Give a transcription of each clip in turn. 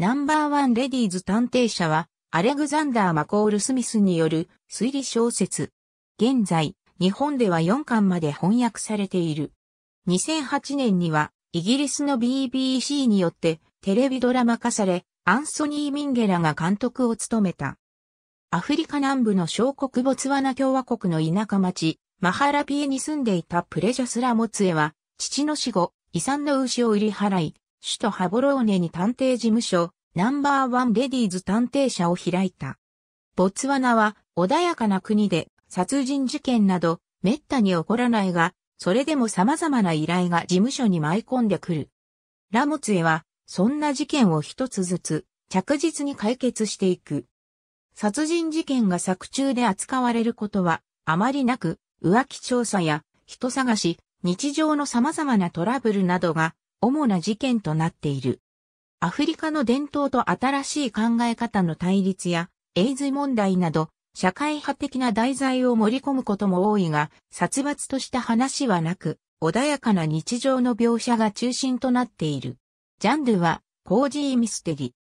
ナンバーワンレディーズ探偵社は、アレグザンダー・マコール・スミスによる推理小説。現在、日本では4巻まで翻訳されている。2008年には、イギリスの BBC によってテレビドラマ化され、アンソニー・ミンゲラが監督を務めた。アフリカ南部の小国ボツワナ共和国の田舎町、マハラピエに住んでいたプレジャスラ・モツエは、父の死後、遺産の牛を売り払い、首都ハボローネに探偵事務所、ナンバーワンレディーズ探偵社を開いた。ボツワナは穏やかな国で殺人事件など滅多に起こらないが、それでも様々な依頼が事務所に舞い込んでくる。ラモツエはそんな事件を一つずつ着実に解決していく。殺人事件が作中で扱われることはあまりなく、浮気調査や人探し、日常の様々なトラブルなどが主な事件となっている。アフリカの伝統と新しい考え方の対立や、エイズ問題など、社会派的な題材を盛り込むことも多いが、殺伐とした話はなく、穏やかな日常の描写が中心となっている。ジャンルは、コージーミステリ。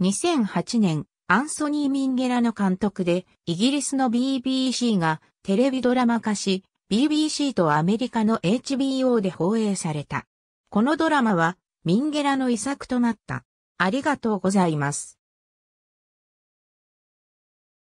2008年、アンソニー・ミンゲラの監督で、イギリスの BBC がテレビドラマ化し、BBC とアメリカの HBO で放映された。このドラマは、ミンゲラの遺作となった。ありがとうございます。